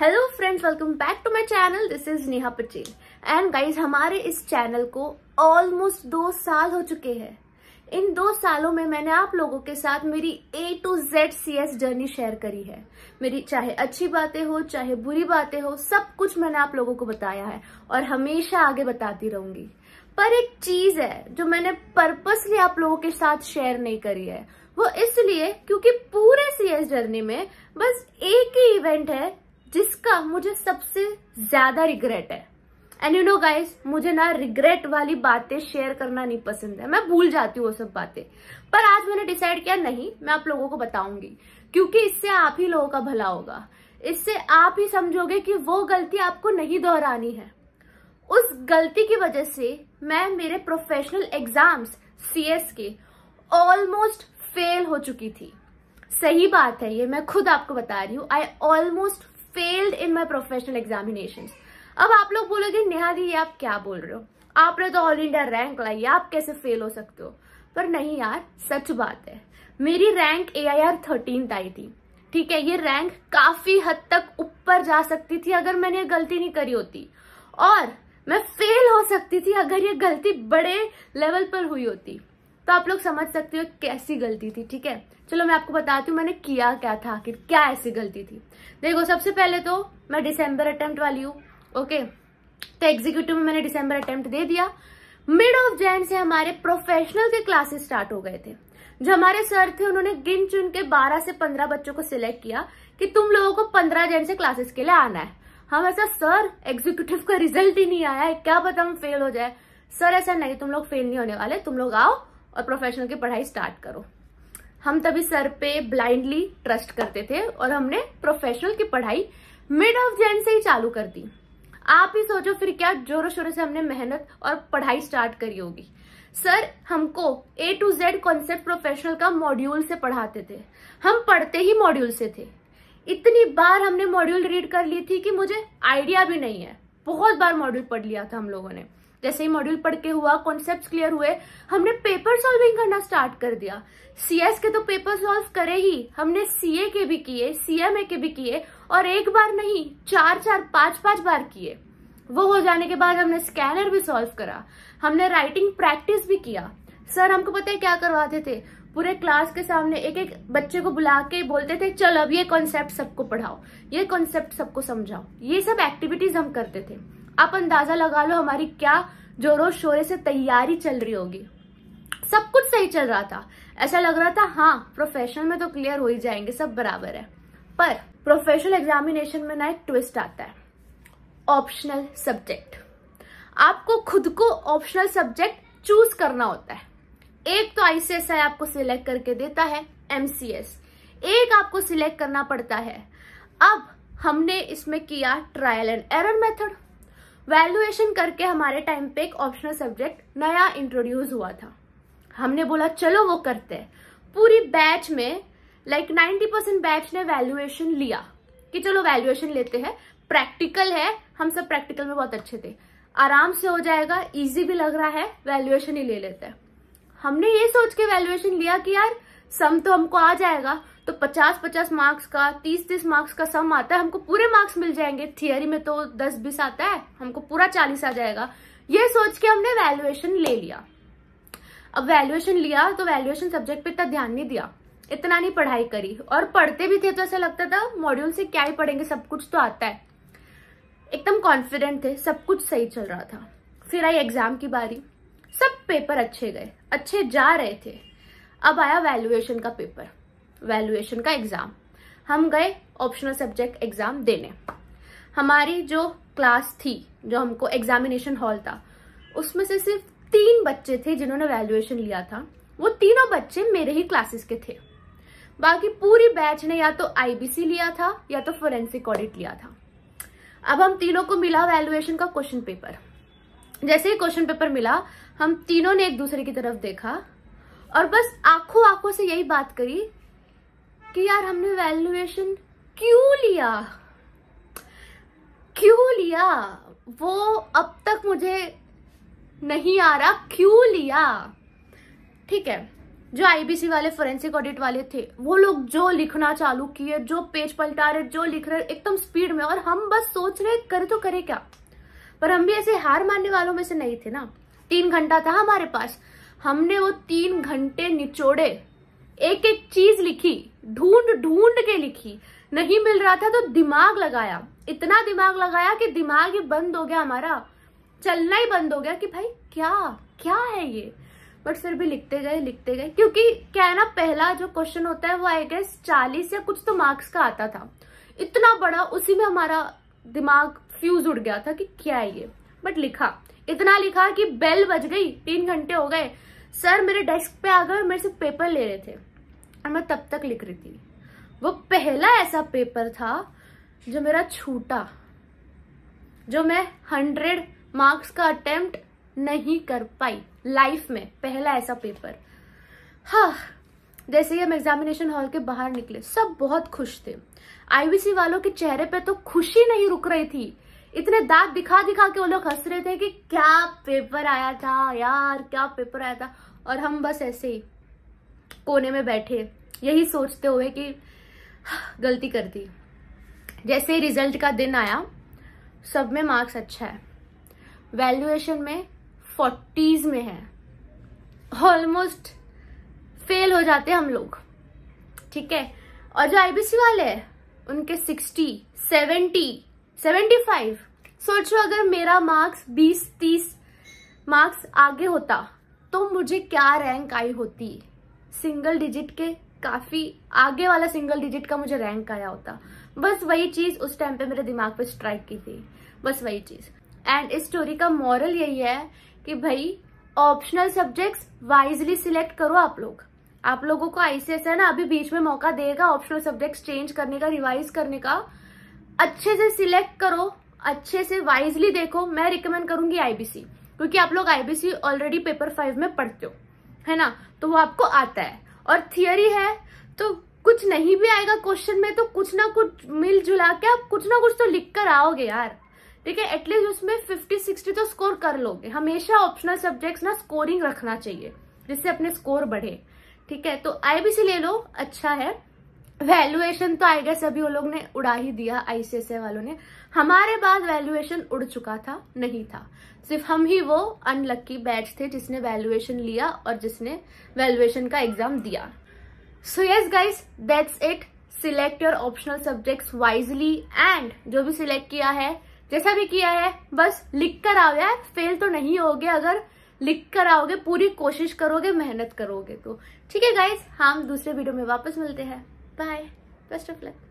Hello friends welcome back to my channel this is Neha Patel and guys हमारे इस channel को almost दो साल हो चुके हैं इन दो सालों में मैंने आप लोगों के साथ मेरी ए टू जेड सी एस जर्नी शेयर करी है मेरी चाहे अच्छी बातें हो चाहे बुरी बातें हो सब कुछ मैंने आप लोगों को बताया है और हमेशा आगे बताती रहूंगी पर एक चीज है जो मैंने पर्पसली आप लोगों के साथ शेयर नहीं करी है वो इसलिए क्योंकि पूरे सीएस जर्नी में बस एक ही इवेंट है जिसका मुझे सबसे ज्यादा रिग्रेट है एंड यू नो गाइस मुझे ना रिग्रेट वाली बातें शेयर करना नहीं पसंद है मैं भूल जाती हूँ वो सब बातें पर आज मैंने डिसाइड किया नहीं मैं आप लोगों को बताऊंगी क्योंकि इससे आप ही लोगों का भला होगा इससे आप ही समझोगे कि वो गलती आपको नहीं दोहरानी है उस गलती की वजह से मैं मेरे प्रोफेशनल एग्जाम्स सी के ऑलमोस्ट फेल हो चुकी थी सही बात है ये मैं खुद आपको बता रही हूँ I almost failed in my professional examination अब आप लोग बोलोगे नेहा दी आप क्या बोल रहे हो आपने तो ऑल इंडिया रैंक लाई आप कैसे फेल हो सकते हो पर नहीं यार सच बात है मेरी rank A I R thirteen आई थी ठीक है ये रैंक काफी हद तक ऊपर जा सकती थी अगर मैंने गलती नहीं करी होती और मैं फेल हो सकती थी अगर ये गलती बड़े लेवल पर हुई होती तो आप लोग समझ सकते हो कैसी गलती थी ठीक है चलो मैं आपको बताती हूँ मैंने किया क्या था आखिर क्या ऐसी गलती थी देखो सबसे पहले तो मैं डिसम्बर अटेम्प्ट वाली हूँ ओके तो एग्जीक्यूटिव में मैंने डिसम्बर अटेम्प्ट दे दिया मिड ऑफ जैन से हमारे प्रोफेशनल के क्लासेस स्टार्ट हो गए थे जो हमारे सर थे उन्होंने गिन चुन के 12 से 15 बच्चों को सिलेक्ट किया कि तुम लोगों को 15 जैन से क्लासेस के लिए आना है हम ऐसा सर एग्जीक्यूटिव का रिजल्ट ही नहीं आया है क्या पता हम फेल हो जाए सर ऐसा नहीं तुम लोग फेल नहीं होने वाले तुम लोग आओ और प्रोफेशनल की पढ़ाई स्टार्ट करो हम तभी सर पे ब्लाइंडली ट्रस्ट करते थे और हमने प्रोफेशनल की पढ़ाई मिड ऑफ जैन से ही चालू कर दी आप ही सोचो फिर क्या जोरों शोरों से हमने मेहनत और पढ़ाई स्टार्ट करी होगी सर हमको A to Z concept professional का मॉड्यूल से पढ़ाते थे हम पढ़ते ही मॉड्यूल से थे इतनी बार हमने मॉड्यूल रीड कर ली थी कि मुझे आइडिया भी नहीं है बहुत बार मॉड्यूल पढ़ लिया था हम लोगों ने जैसे ही मॉड्यूल पढ़ के हुआ कॉन्सेप्ट क्लियर हुए हमने पेपर सॉल्विंग करना स्टार्ट कर दिया सीएस के तो पेपर सॉल्व करे ही हमने सीए के भी किए सीएमए के भी किए और एक बार नहीं चार चार पांच पांच बार किए वो हो जाने के बाद हमने स्कैनर भी सॉल्व करा हमने राइटिंग प्रैक्टिस भी किया सर हमको पता है क्या करवाते थे पूरे क्लास के सामने एक एक बच्चे को बुला के बोलते थे चल अब ये कॉन्सेप्ट सबको पढ़ाओ ये कॉन्सेप्ट सबको समझाओ ये सब एक्टिविटीज हम करते थे आप अंदाजा लगा लो हमारी क्या जोरों शोरे से तैयारी चल रही होगी सब कुछ सही चल रहा था ऐसा लग रहा था हाँ प्रोफेशनल में तो क्लियर हो ही जाएंगे सब बराबर है पर प्रोफेशनल एग्जामिनेशन में ना एक ट्विस्ट आता है ऑप्शनल सब्जेक्ट आपको खुद को ऑप्शनल सब्जेक्ट चूज करना होता है एक तो आईसीएसआई आपको सिलेक्ट करके देता है एमसीएस एक आपको सिलेक्ट करना पड़ता है अब हमने इसमें किया trial and error method valuation करके हमारे टाइम पे एक ऑप्शनल सब्जेक्ट नया इंट्रोड्यूस हुआ था हमने बोला चलो वो करते हैं पूरी बैच में लाइक नाइन्टी परसेंट बैच ने वैल्यूएशन लिया कि चलो वैल्यूएशन लेते हैं प्रैक्टिकल है हम सब प्रैक्टिकल में बहुत अच्छे थे आराम से हो जाएगा इजी भी लग रहा है वैल्यूएशन ही ले लेते हैं हमने ये सोच के वैल्यूएशन लिया कि यार सम तो हमको आ जाएगा तो 50-50 मार्क्स का 30-30 मार्क्स का सम आता है हमको पूरे मार्क्स मिल जाएंगे थियोरी में तो 10-20 आता है हमको पूरा 40 आ जाएगा ये सोच के हमने वैल्युएशन ले लिया अब वैल्युएशन लिया तो वैल्युएशन सब्जेक्ट पे इतना ध्यान नहीं दिया इतना नहीं पढ़ाई करी और पढ़ते भी थे तो ऐसा लगता था मॉड्यूल से क्या ही पढ़ेंगे सब कुछ तो आता है एकदम कॉन्फिडेंट थे सब कुछ सही चल रहा था फिर आई एग्जाम की बारी सब पेपर अच्छे गए अच्छे जा रहे थे अब आया वैल्यूएशन का पेपर वैल्यूएशन का एग्जाम हम गए ऑप्शनल सब्जेक्ट एग्जाम देने हमारी जो क्लास थी जो हमको एग्जामिनेशन हॉल था उसमें से सिर्फ तीन बच्चे थे जिन्होंने वैल्यूएशन लिया था वो तीनों बच्चे मेरे ही क्लासेस के थे बाकी पूरी बैच ने या तो आईबीसी लिया था या तो फोरेंसिक ऑडिट लिया था अब हम तीनों को मिला वैल्यूएशन का क्वेश्चन पेपर जैसे ही क्वेश्चन पेपर मिला हम तीनों ने एक दूसरे की तरफ देखा और बस आंखों आंखों से यही बात करी कि यार हमने वैल्यूएशन क्यों लिया क्यों लिया वो अब तक मुझे नहीं आ रहा क्यों लिया ठीक है जो आईबीसी वाले फोरेंसिक ऑडिट वाले थे वो लोग जो लिखना चालू किए जो पेज पलटा रहे जो लिख रहे एकदम स्पीड में और हम बस सोच रहे करे तो करे क्या पर हम भी ऐसे हार मानने वालों में से नहीं थे ना तीन घंटा था हमारे पास हमने वो तीन घंटे निचोड़े एक एक चीज लिखी ढूंढ ढूंढ के लिखी नहीं मिल रहा था तो दिमाग लगाया इतना दिमाग लगाया कि दिमाग ही बंद हो गया हमारा चलना ही बंद हो गया कि भाई क्या क्या है ये बट फिर भी लिखते गए लिखते गए क्योंकि क्या है ना पहला जो क्वेश्चन होता है वो आई गेस चालीस या कुछ तो मार्क्स का आता था इतना बड़ा उसी में हमारा दिमाग फ्यूज उड़ गया था कि क्या है ये बट लिखा इतना लिखा कि बेल बज गई तीन घंटे हो गए सर मेरे डेस्क पे आ गए और मेरे से पेपर ले रहे थे और मैं तब तक लिख रही थी वो पहला ऐसा पेपर था जो मेरा छूटा जो मैं हंड्रेड मार्क्स का अटेम्प्ट नहीं कर पाई लाइफ में पहला ऐसा पेपर हाँ जैसे ही हम एग्जामिनेशन हॉल के बाहर निकले सब बहुत खुश थे आईवीसी वालों के चेहरे पे तो खुशी नहीं रुक रही थी इतने दाग दिखा दिखा के वो लोग हंस रहे थे कि क्या पेपर आया था यार क्या पेपर आया था और हम बस ऐसे ही कोने में बैठे यही सोचते हुए कि हाँ, गलती कर दी जैसे ही रिजल्ट का दिन आया सब में मार्क्स अच्छा है वैल्यूएशन में फोर्टीज में है ऑलमोस्ट फेल हो जाते हम लोग ठीक है और जो आईबीसी वाले हैं उनके सिक्सटी सेवेंटी सेवेंटी फाइव सोचो अगर मेरा मार्क्स बीस तीस मार्क्स आगे होता तो मुझे क्या रैंक आई होती सिंगल डिजिट के काफ़ी आगे वाला सिंगल डिजिट का मुझे रैंक आया होता बस वही चीज़ उस टाइम पे मेरे दिमाग पे स्ट्राइक की थी बस वही चीज़ एंड इस स्टोरी का मॉरल यही है कि भाई ऑप्शनल सब्जेक्ट्स वाइजली सिलेक्ट करो आप लोग आप लोगों को आईसीएस है ना अभी बीच में मौका देगा ऑप्शनल सब्जेक्ट्स चेंज करने का रिवाइज करने का अच्छे से सिलेक्ट करो अच्छे से वाइजली देखो मैं रिकमेंड करूंगी आईबीसी क्योंकि आप लोग आईबीसी ऑलरेडी पेपर फाइव में पढ़ते हो है ना तो वो आपको आता है और थियोरी है तो कुछ नहीं भी आएगा क्वेश्चन में तो कुछ ना कुछ मिल जुला के आप कुछ ना कुछ तो लिख कर आओगे यार ठीक है एटलीस्ट उसमें फिफ्टी सिक्सटी तो स्कोर कर लोगे हमेशा ऑप्शनल सब्जेक्ट्स ना स्कोरिंग रखना चाहिए जिससे अपने स्कोर बढ़े ठीक है तो आईबीसी ले लो अच्छा है वैल्यूएशन तो आई गेस अभी वो लोग ने उड़ा ही दिया आईसीएसए वालों ने हमारे बाद वैल्यूएशन उड़ चुका था नहीं था सिर्फ हम ही वो अनलक्की बैच थे जिसने वैल्यूएशन लिया और जिसने वैल्यूएशन का एग्जाम दिया so yes guys that's it select your optional subjects wisely and जो भी सिलेक्ट किया है जैसा भी किया है बस लिख कर आओ यार फेल तो नहीं होगे अगर लिख कर आओगे पूरी कोशिश करोगे मेहनत करोगे तो ठीक है गाइज हम दूसरे वीडियो में वापस मिलते हैं Bye. Best of luck.